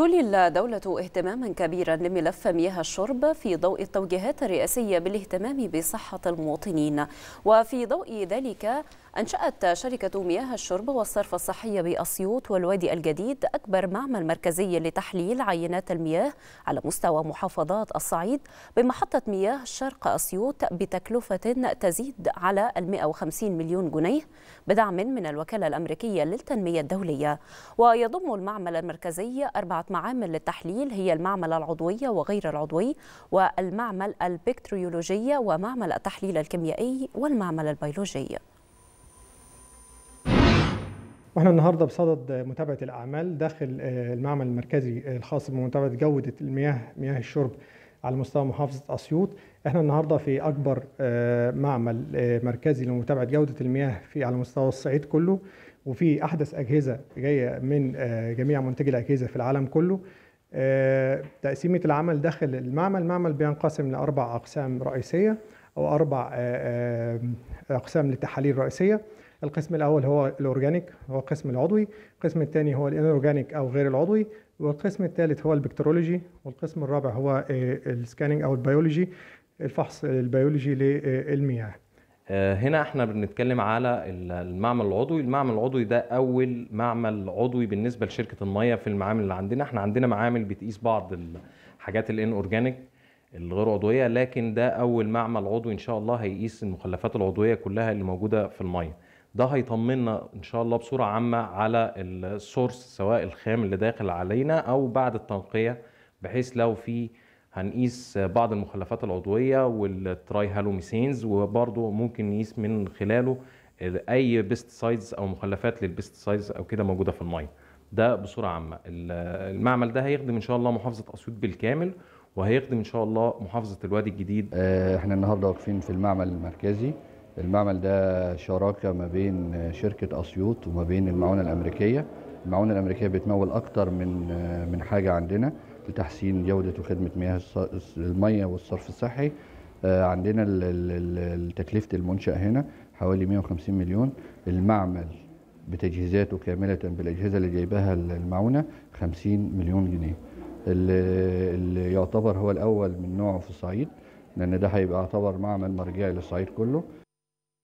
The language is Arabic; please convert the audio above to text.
تولي الدولة اهتماما كبيرا لملف مياه الشرب في ضوء التوجيهات الرئاسية بالاهتمام بصحة المواطنين وفي ضوء ذلك أنشأت شركة مياه الشرب والصرف الصحي بأسيوط والوادي الجديد أكبر معمل مركزي لتحليل عينات المياه على مستوى محافظات الصعيد بمحطة مياه شرق أسيوط بتكلفة تزيد على 150 مليون جنيه بدعم من الوكالة الأمريكية للتنمية الدولية ويضم المعمل المركزي أربعة معامل للتحليل هي المعمل العضوي وغير العضوي والمعمل البكتريولوجي ومعمل التحليل الكيميائي والمعمل البيولوجي واحنا النهارده بصدد متابعه الاعمال داخل آه، المعمل المركزي الخاص بمتابعه جوده المياه مياه الشرب على مستوى محافظه اسيوط احنا النهارده في اكبر آه، معمل آه، مركزي لمتابعه جوده المياه في على مستوى الصعيد كله وفي احدث اجهزه جايه من آه، جميع منتجي الاجهزه في العالم كله تقسيمه العمل داخل المعمل المعمل بينقسم لاربع اقسام رئيسيه او اربع اقسام للتحاليل الرئيسيه القسم الاول هو الاورجانيك هو القسم العضوي القسم الثاني هو الانورجانيك او غير العضوي والقسم الثالث هو البكترولوجي والقسم الرابع هو آه، السكاننج او البيولوجي الفحص البيولوجي للمياه آه، هنا احنا بنتكلم على المعمل العضوي المعمل العضوي ده اول معمل عضوي بالنسبه لشركه الميه في المعامل اللي عندنا احنا عندنا معامل بتقيس بعض الحاجات الان اورجانيك الغير عضويه لكن ده اول معمل عضوي ان شاء الله هيقيس المخلفات العضويه كلها اللي موجوده في الميه ده هيطمنا ان شاء الله بصوره عامه على السورس سواء الخام اللي داخل علينا او بعد التنقيه بحيث لو في هنقيس بعض المخلفات العضويه والتراي هالوميسينز وبرضه ممكن نقيس من خلاله اي بيست سايدز او مخلفات للبيست سايدز او كده موجوده في الميه ده بصوره عامه المعمل ده هيخدم ان شاء الله محافظه اسيوط بالكامل وهيخدم ان شاء الله محافظه الوادي الجديد آه، احنا النهارده واقفين في المعمل المركزي المعمل ده شراكه ما بين شركه اسيوط وما بين المعونه الامريكيه المعونه الامريكيه بتمول اكتر من من حاجه عندنا لتحسين جوده وخدمه مياه الميه والصرف الصحي آه، عندنا تكلفه المنشا هنا حوالي 150 مليون المعمل بتجهيزاته كامله بالاجهزه اللي جايبها المعونه 50 مليون جنيه اللي يعتبر هو الاول من نوعه في الصعيد لان ده هيبقى يعتبر معمل مرجعي للصعيد كله